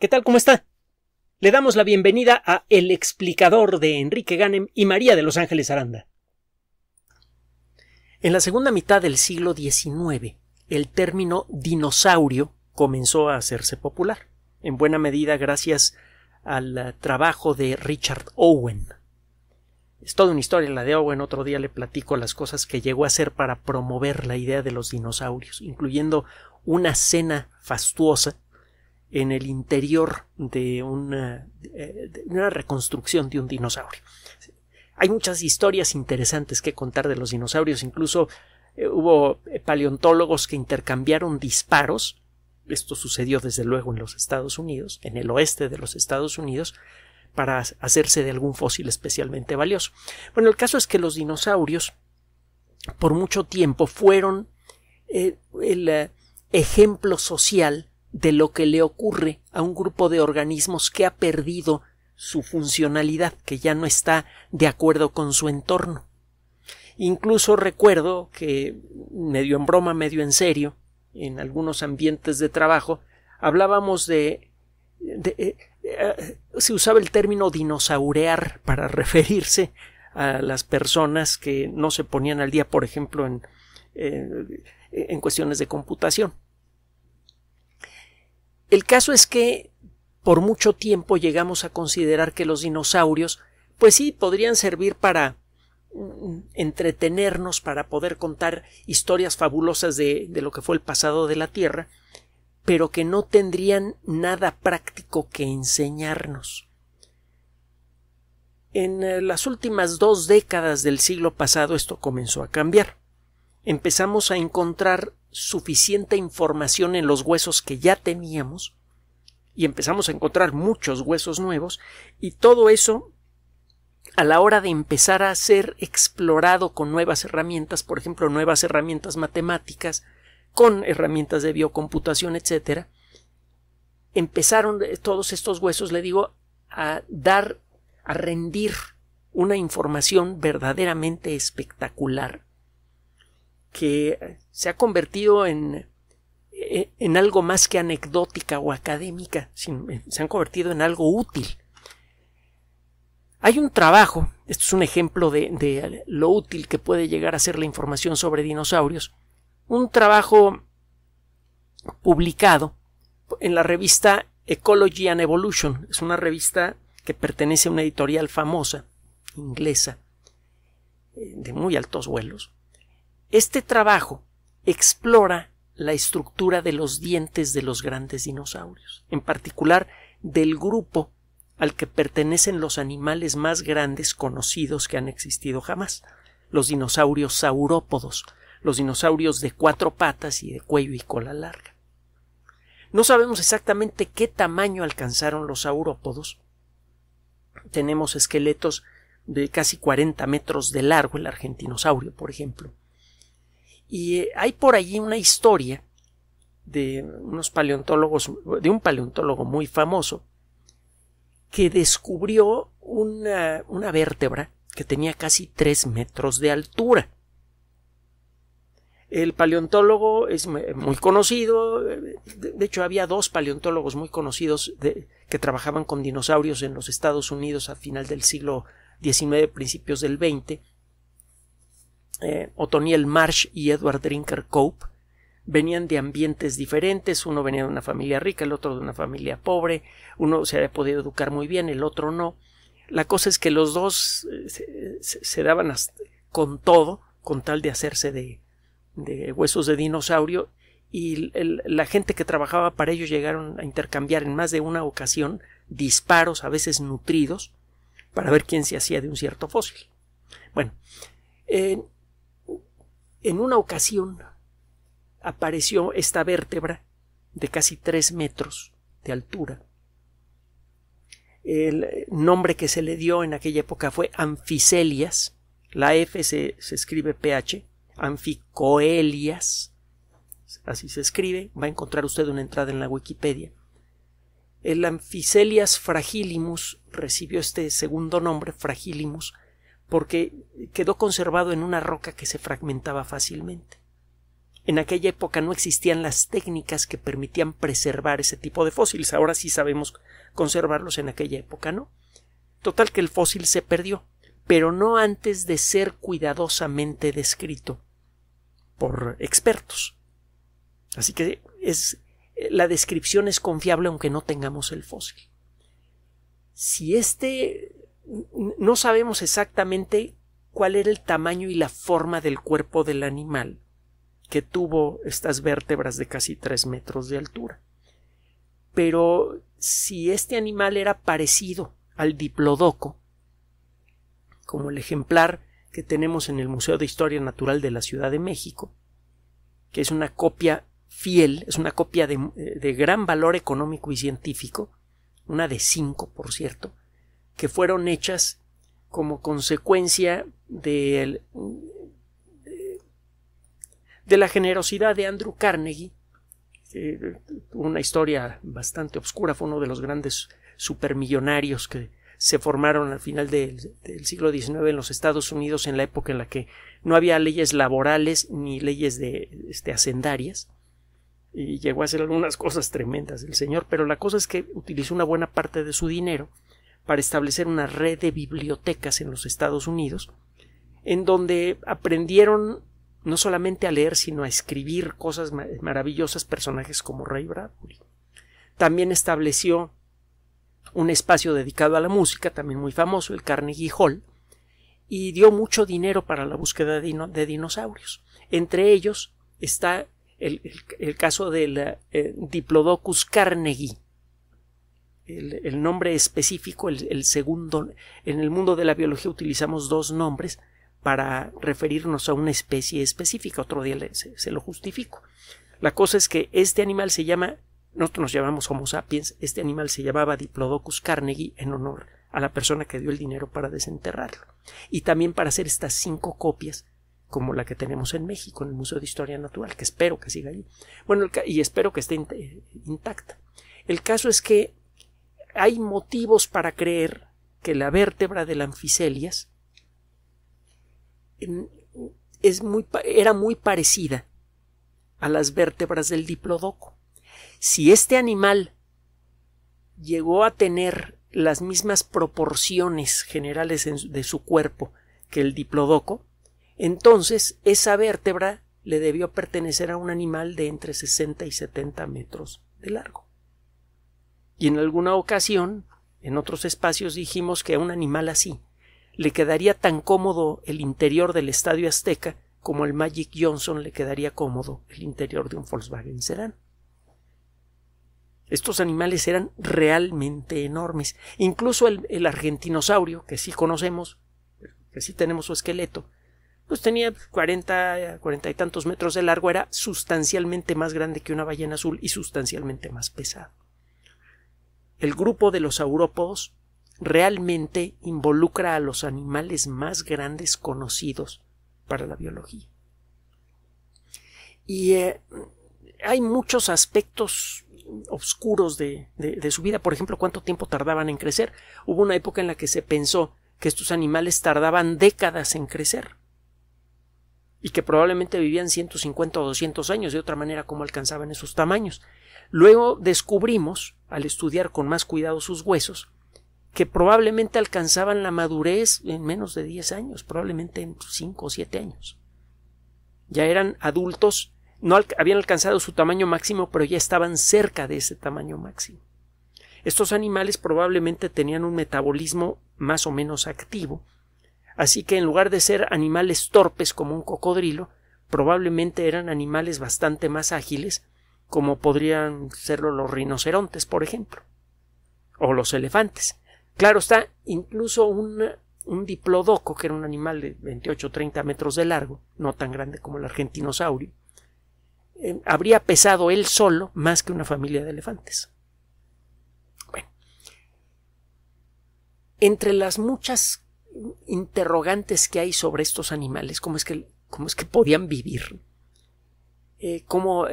¿Qué tal? ¿Cómo está? Le damos la bienvenida a El explicador de Enrique Ganem y María de Los Ángeles Aranda. En la segunda mitad del siglo XIX, el término dinosaurio comenzó a hacerse popular, en buena medida gracias al eh, trabajo de Richard Owen. Es toda una historia la de Owen, otro día le platico las cosas que llegó a hacer para promover la idea de los dinosaurios, incluyendo una cena fastuosa en el interior eh, de una, reconstrucción de un dinosaurio. Hay muchas historias interesantes que contar de los dinosaurios, incluso eh, hubo eh, paleontólogos que intercambiaron disparos, esto sucedió desde luego en los Estados Unidos, en el oeste de los Estados Unidos, para hacerse de algún fósil especialmente valioso. Bueno, el caso es que los dinosaurios por mucho tiempo fueron el ejemplo social de lo que le ocurre a un grupo de organismos que ha perdido su funcionalidad, que ya no está de acuerdo con su entorno. Incluso recuerdo que, medio en broma, medio en serio, en algunos ambientes de trabajo, hablábamos de, eh, eh, se usaba el término dinosaurear para referirse a las personas que no se ponían al día, por ejemplo, en eh, cuestiones de computación. El caso es que por mucho tiempo llegamos a considerar que los dinosaurios, pues sí, podrían servir para mm, entretenernos, para poder contar historias fabulosas de, lo que fue el pasado de la Tierra, pero que no tendrían nada práctico que enseñarnos. En eh, las últimas dos décadas del siglo pasado esto comenzó a cambiar. Empezamos a encontrar suficiente información en los huesos que ya teníamos y empezamos a encontrar muchos huesos nuevos y todo eso a la hora de empezar a ser explorado con nuevas herramientas, por ejemplo, nuevas herramientas matemáticas, con herramientas de biocomputación, etcétera, empezaron todos estos huesos, le digo, a dar, a rendir una información verdaderamente espectacular que se ha convertido en, eh, en algo más que anecdótica o académica, eh, se han convertido en algo útil. Hay un trabajo, esto es un ejemplo de lo útil que puede llegar a ser la información sobre dinosaurios, un trabajo publicado en la revista Ecology and Evolution, es una revista que pertenece a una editorial famosa, inglesa, eh, de muy altos vuelos, este trabajo explora la estructura de los dientes de los grandes dinosaurios, en particular del grupo al que pertenecen los animales más grandes conocidos que han existido jamás, los dinosaurios saurópodos, los dinosaurios de cuatro patas y de cuello y cola larga. No sabemos exactamente qué tamaño alcanzaron los saurópodos. Tenemos esqueletos de casi 40 metros de largo, el argentinosaurio, por ejemplo, y eh, hay por allí una historia de unos paleontólogos, de un paleontólogo muy famoso, que descubrió una, una vértebra que tenía casi 3 metros de altura. El paleontólogo es muy conocido, de hecho había dos paleontólogos muy conocidos de, que trabajaban con dinosaurios en los Estados Unidos a final del siglo XIX, principios del XX, eh, Otoniel Marsh y Edward Drinker Cope venían de ambientes diferentes, uno venía de una familia rica, el otro de una familia pobre, uno se había podido educar muy bien, el otro no. La cosa es que los dos eh, se, daban con todo, con tal de hacerse de, huesos de dinosaurio, y la gente que trabajaba para ellos llegaron a intercambiar en más de una ocasión disparos, a veces nutridos, para ver quién se hacía de un cierto fósil. Bueno, eh, en una ocasión apareció esta vértebra de casi tres metros de altura. El nombre que se le dio en aquella época fue Amphicelias. la F se, escribe PH, anficoelias, así se escribe, va a encontrar usted una entrada en la Wikipedia. El Amphicelias fragilimus recibió este segundo nombre, fragilimus, porque quedó conservado en una roca que se fragmentaba fácilmente. En aquella época no existían las técnicas que permitían preservar ese tipo de fósiles. Ahora sí sabemos conservarlos, en aquella época no. Total que el fósil se perdió, pero no antes de ser cuidadosamente descrito por expertos. Así que es, la descripción es confiable aunque no tengamos el fósil. Si este no sabemos exactamente cuál era el tamaño y la forma del cuerpo del animal que tuvo estas vértebras de casi tres metros de altura. Pero si este animal era parecido al diplodoco, como el ejemplar que tenemos en el Museo de Historia Natural de la Ciudad de México, que es una copia fiel, es una copia de, eh, gran valor económico y científico, una de cinco, por cierto, que fueron hechas como consecuencia de la generosidad de Andrew Carnegie, eh, una historia bastante oscura, fue uno de los grandes supermillonarios que se formaron al final del, siglo XIX en los Estados Unidos, en la época en la que no había leyes laborales ni leyes de este, hacendarias, y llegó a hacer algunas cosas tremendas el señor, pero la cosa es que utilizó una buena parte de su dinero para establecer una red de bibliotecas en los Estados Unidos, en donde aprendieron no solamente a leer, sino a escribir cosas maravillosas, personajes como Ray Bradbury. También estableció un espacio dedicado a la música, también muy famoso, el Carnegie Hall, y dio mucho dinero para la búsqueda de, dinosaurios. Entre ellos está el, caso del eh, Diplodocus carnegie, el, nombre específico, el, segundo. En el mundo de la biología utilizamos dos nombres para referirnos a una especie específica. Otro día se, lo justifico. La cosa es que este animal se llama, nosotros nos llamamos Homo sapiens, este animal se llamaba Diplodocus carnegie en honor a la persona que dio el dinero para desenterrarlo. Y también para hacer estas cinco copias como la que tenemos en México, en el Museo de Historia Natural, que espero que siga allí. Bueno, y espero que esté eh, intacta. El caso es que hay motivos para creer que la vértebra del anfiselias es muy, era muy parecida a las vértebras del diplodoco. Si este animal llegó a tener las mismas proporciones generales de su cuerpo que el diplodoco, entonces esa vértebra le debió pertenecer a un animal de entre 60 y 70 metros de largo. Y en alguna ocasión, en otros espacios, dijimos que a un animal así le quedaría tan cómodo el interior del Estadio Azteca como el Magic Johnson le quedaría cómodo el interior de un Volkswagen serán. Estos animales eran realmente enormes. Incluso el, argentinosaurio, que sí conocemos, que sí tenemos su esqueleto, pues tenía cuarenta cuarenta y tantos metros de largo, era sustancialmente más grande que una ballena azul y sustancialmente más pesado el grupo de los aurópodos realmente involucra a los animales más grandes conocidos para la biología. Y eh, hay muchos aspectos oscuros de, su vida. Por ejemplo, cuánto tiempo tardaban en crecer. Hubo una época en la que se pensó que estos animales tardaban décadas en crecer y que probablemente vivían 150 o 200 años, de otra manera cómo alcanzaban esos tamaños. Luego descubrimos, al estudiar con más cuidado sus huesos, que probablemente alcanzaban la madurez en menos de 10 años, probablemente en 5 o 7 años. Ya eran adultos, no habían alcanzado su tamaño máximo, pero ya estaban cerca de ese tamaño máximo. Estos animales probablemente tenían un metabolismo más o menos activo, Así que en lugar de ser animales torpes como un cocodrilo, probablemente eran animales bastante más ágiles, como podrían serlo los rinocerontes, por ejemplo, o los elefantes. Claro está, incluso un, diplodoco, que era un animal de 28 o 30 metros de largo, no tan grande como el argentinosaurio, eh, habría pesado él solo más que una familia de elefantes. Bueno, entre las muchas interrogantes que hay sobre estos animales, cómo es que, es que podían vivir, eh, cómo,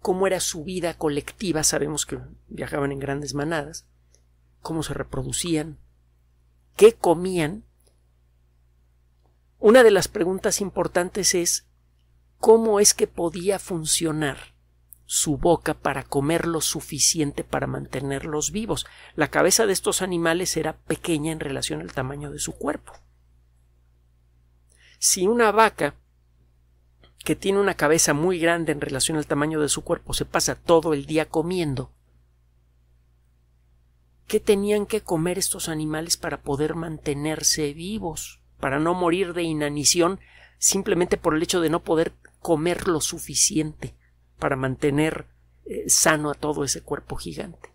cómo era su vida colectiva, sabemos que viajaban en grandes manadas, cómo se reproducían, qué comían. Una de las preguntas importantes es cómo es que podía funcionar su boca para comer lo suficiente para mantenerlos vivos. La cabeza de estos animales era pequeña en relación al tamaño de su cuerpo. Si una vaca que tiene una cabeza muy grande en relación al tamaño de su cuerpo se pasa todo el día comiendo, ¿qué tenían que comer estos animales para poder mantenerse vivos, para no morir de inanición simplemente por el hecho de no poder comer lo suficiente? para mantener eh, sano a todo ese cuerpo gigante.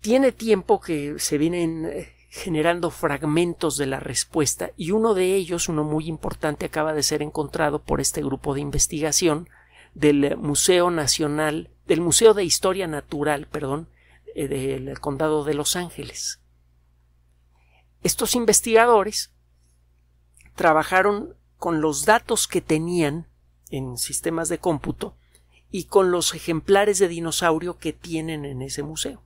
Tiene tiempo que se vienen eh, generando fragmentos de la respuesta y uno de ellos, uno muy importante, acaba de ser encontrado por este grupo de investigación del Museo Nacional, del Museo de Historia Natural, perdón, eh, del Condado de Los Ángeles. Estos investigadores trabajaron con los datos que tenían en sistemas de cómputo y con los ejemplares de dinosaurio que tienen en ese museo.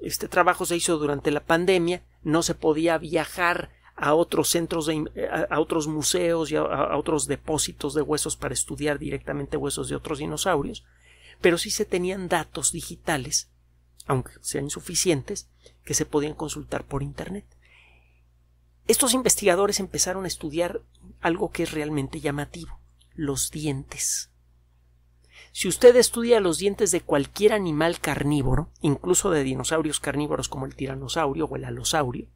Este trabajo se hizo durante la pandemia, no se podía viajar a otros centros eh, a, otros museos y a, otros depósitos de huesos para estudiar directamente huesos de otros dinosaurios, pero sí se tenían datos digitales, aunque sean insuficientes, que se podían consultar por internet. Estos investigadores empezaron a estudiar algo que es realmente llamativo los dientes. Si usted estudia los dientes de cualquier animal carnívoro, incluso de dinosaurios carnívoros como el tiranosaurio o el alosaurio,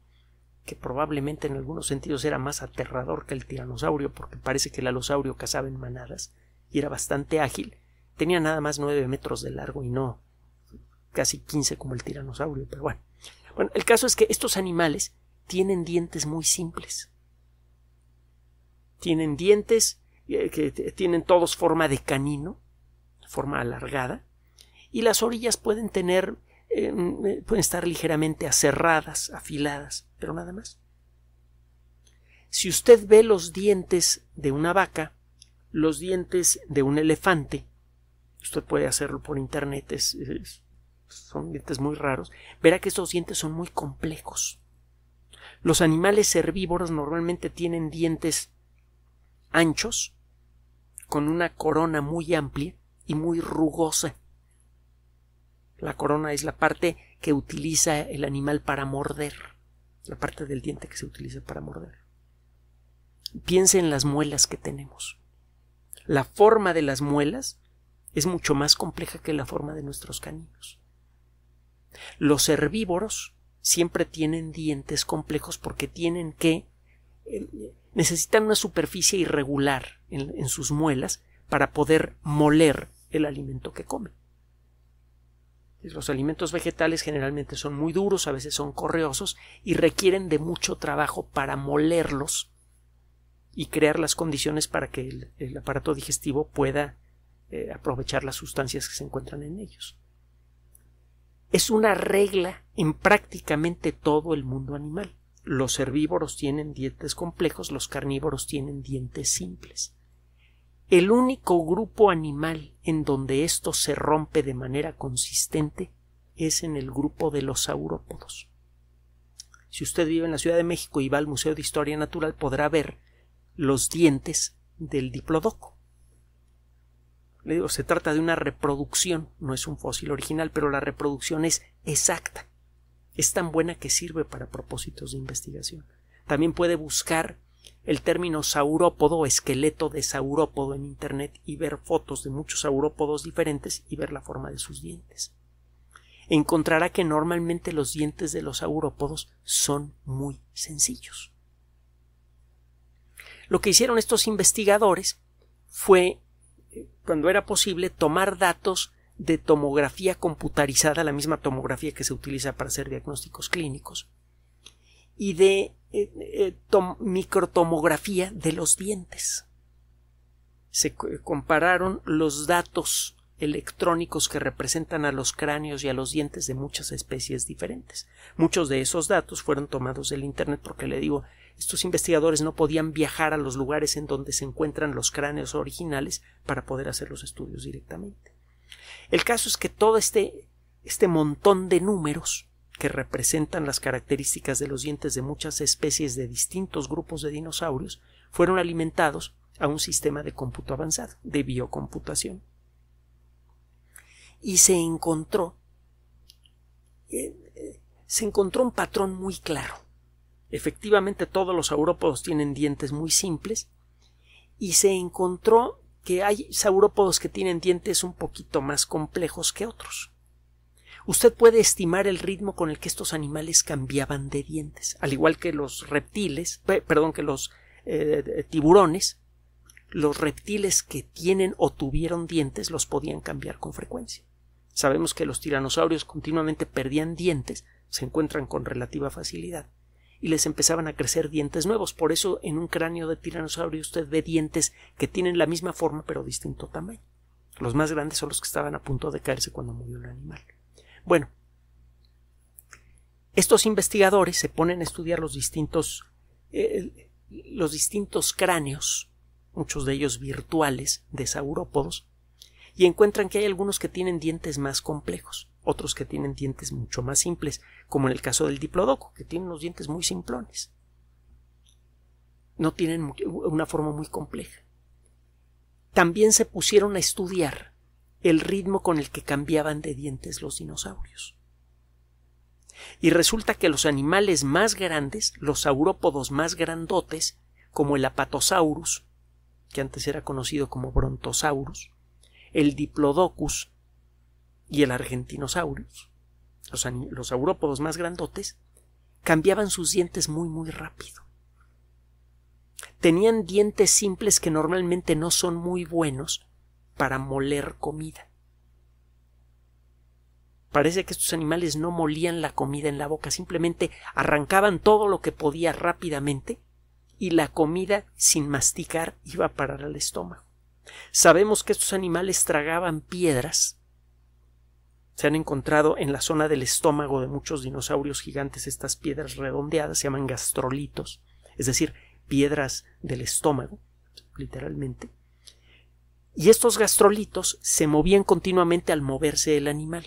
que probablemente en algunos sentidos era más aterrador que el tiranosaurio, porque parece que el alosaurio cazaba en manadas y era bastante ágil, tenía nada más 9 metros de largo y no casi 15 como el tiranosaurio, pero bueno. Bueno, el caso es que estos animales tienen dientes muy simples. Tienen dientes eh, que tienen todos forma de canino, forma alargada, y las orillas pueden tener, em, eh, pueden estar ligeramente aserradas, afiladas, pero nada más. Si usted ve los dientes de una vaca, los dientes de un elefante, usted puede hacerlo por internet, son dientes muy raros, verá que estos dientes son muy complejos. Los animales herbívoros normalmente tienen dientes anchos, con una corona muy amplia y muy rugosa. La corona es la parte que utiliza el animal para morder, la parte del diente que se utiliza para morder. Piense en las muelas que tenemos. La forma de las muelas es mucho más compleja que la forma de nuestros caninos. Los herbívoros siempre tienen dientes complejos porque tienen que eh, necesitan una superficie irregular en, sus muelas para poder moler el alimento que comen. Los alimentos vegetales generalmente son muy duros, a veces son correosos y requieren de mucho trabajo para molerlos y crear las condiciones para que el, aparato digestivo pueda eh, aprovechar las sustancias que se encuentran en ellos. Es una regla en prácticamente todo el mundo animal. Los herbívoros tienen dientes complejos, los carnívoros tienen dientes simples. El único grupo animal en donde esto se rompe de manera consistente es en el grupo de los saurópodos. Si usted vive en la Ciudad de México y va al Museo de Historia Natural podrá ver los dientes del diplodoco. Le digo, se trata de una reproducción, no es un fósil original, pero la reproducción es exacta es tan buena que sirve para propósitos de investigación. También puede buscar el término saurópodo, esqueleto de saurópodo en Internet y ver fotos de muchos saurópodos diferentes y ver la forma de sus dientes. Encontrará que normalmente los dientes de los saurópodos son muy sencillos. Lo que hicieron estos investigadores fue, eh, cuando era posible, tomar datos de tomografía computarizada, la misma tomografía que se utiliza para hacer diagnósticos clínicos, y de eh, eh, microtomografía de los dientes. Se compararon los datos electrónicos que representan a los cráneos y a los dientes de muchas especies diferentes. Muchos de esos datos fueron tomados del Internet porque le digo, estos investigadores no podían viajar a los lugares en donde se encuentran los cráneos originales para poder hacer los estudios directamente. El caso es que todo este, este montón de números que representan las características de los dientes de muchas especies de distintos grupos de dinosaurios fueron alimentados a un sistema de cómputo avanzado, de biocomputación. Y se encontró eh, se encontró un patrón muy claro. Efectivamente, todos los saurópodos tienen dientes muy simples y se encontró que hay saurópodos que tienen dientes un poquito más complejos que otros. Usted puede estimar el ritmo con el que estos animales cambiaban de dientes, al igual que los reptiles, perdón, que los eh, tiburones, los reptiles que tienen o tuvieron dientes los podían cambiar con frecuencia. Sabemos que los tiranosaurios continuamente perdían dientes, se encuentran con relativa facilidad y les empezaban a crecer dientes nuevos. Por eso en un cráneo de tiranosaurio usted ve dientes que tienen la misma forma pero distinto tamaño. Los más grandes son los que estaban a punto de caerse cuando murió el animal. Bueno, estos investigadores se ponen a estudiar los distintos, eh, los distintos cráneos, muchos de ellos virtuales, de saurópodos, y encuentran que hay algunos que tienen dientes más complejos otros que tienen dientes mucho más simples, como en el caso del diplodoco, que tiene unos dientes muy simplones. No tienen una forma muy compleja. También se pusieron a estudiar el ritmo con el que cambiaban de dientes los dinosaurios. Y resulta que los animales más grandes, los saurópodos más grandotes, como el apatosaurus, que antes era conocido como brontosaurus, el diplodocus, y el argentinosaurus, los, aurópodos saurópodos más grandotes, cambiaban sus dientes muy muy rápido. Tenían dientes simples que normalmente no son muy buenos para moler comida. Parece que estos animales no molían la comida en la boca, simplemente arrancaban todo lo que podía rápidamente y la comida sin masticar iba a parar al estómago. Sabemos que estos animales tragaban piedras se han encontrado en la zona del estómago de muchos dinosaurios gigantes estas piedras redondeadas, se llaman gastrolitos, es decir, piedras del estómago, literalmente. Y estos gastrolitos se movían continuamente al moverse el animal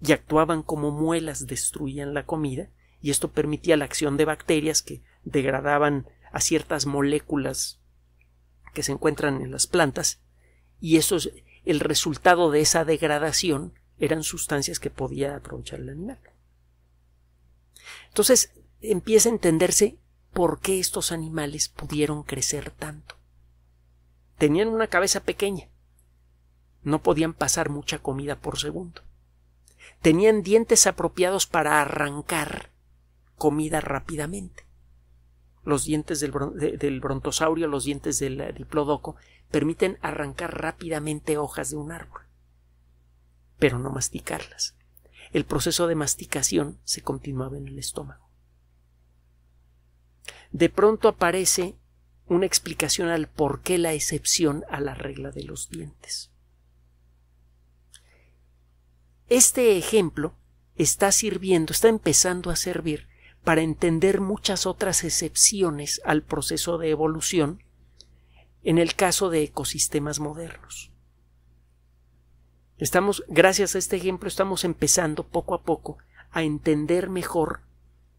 y actuaban como muelas, destruían la comida y esto permitía la acción de bacterias que degradaban a ciertas moléculas que se encuentran en las plantas y eso es el resultado de esa degradación eran sustancias que podía aprovechar el animal. Entonces empieza a entenderse por qué estos animales pudieron crecer tanto. Tenían una cabeza pequeña, no podían pasar mucha comida por segundo. Tenían dientes apropiados para arrancar comida rápidamente. Los dientes del, del brontosaurio, los dientes del eh, diplodoco, permiten arrancar rápidamente hojas de un árbol pero no masticarlas. El proceso de masticación se continuaba en el estómago. De pronto aparece una explicación al por qué la excepción a la regla de los dientes. Este ejemplo está sirviendo, está empezando a servir para entender muchas otras excepciones al proceso de evolución en el caso de ecosistemas modernos. Estamos, gracias a este ejemplo, estamos empezando poco a poco a entender mejor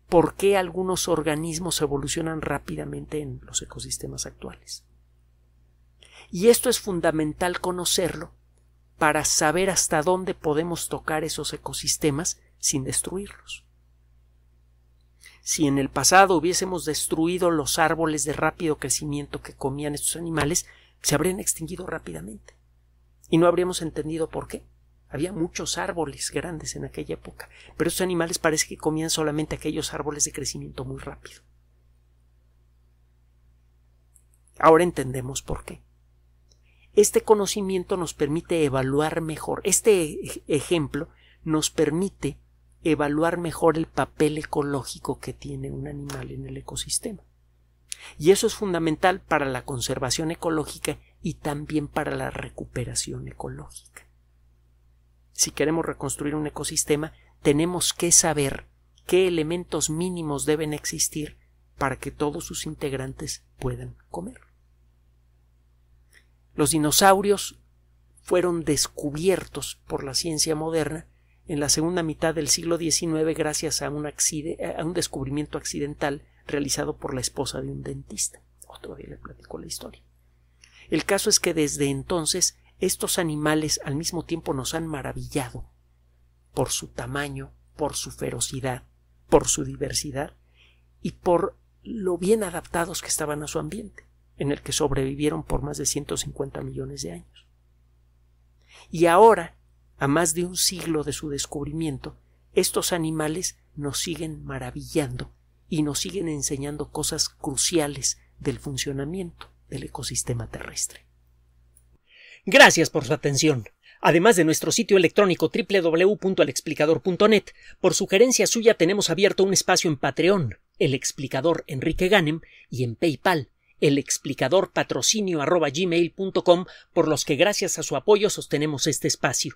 por qué algunos organismos evolucionan rápidamente en los ecosistemas actuales. Y esto es fundamental conocerlo para saber hasta dónde podemos tocar esos ecosistemas sin destruirlos. Si en el pasado hubiésemos destruido los árboles de rápido crecimiento que comían estos animales, se habrían extinguido rápidamente y no habríamos entendido por qué. Había muchos árboles grandes en aquella época, pero estos animales parece que comían solamente aquellos árboles de crecimiento muy rápido. Ahora entendemos por qué. Este conocimiento nos permite evaluar mejor, este ejemplo nos permite evaluar mejor el papel ecológico que tiene un animal en el ecosistema y eso es fundamental para la conservación ecológica y también para la recuperación ecológica. Si queremos reconstruir un ecosistema, tenemos que saber qué elementos mínimos deben existir para que todos sus integrantes puedan comer. Los dinosaurios fueron descubiertos por la ciencia moderna en la segunda mitad del siglo XIX gracias a un, a un descubrimiento accidental realizado por la esposa de un dentista. Otro día le platicó la historia. El caso es que desde entonces estos animales al mismo tiempo nos han maravillado por su tamaño, por su ferocidad, por su diversidad y por lo bien adaptados que estaban a su ambiente, en el que sobrevivieron por más de 150 millones de años. Y ahora, a más de un siglo de su descubrimiento, estos animales nos siguen maravillando y nos siguen enseñando cosas cruciales del funcionamiento del ecosistema terrestre. Gracias por su atención. Además de nuestro sitio electrónico www.alexplicador.net, por sugerencia suya tenemos abierto un espacio en Patreon, el explicador Enrique Ganem, y en PayPal, el explicador patrocinio por los que gracias a su apoyo sostenemos este espacio.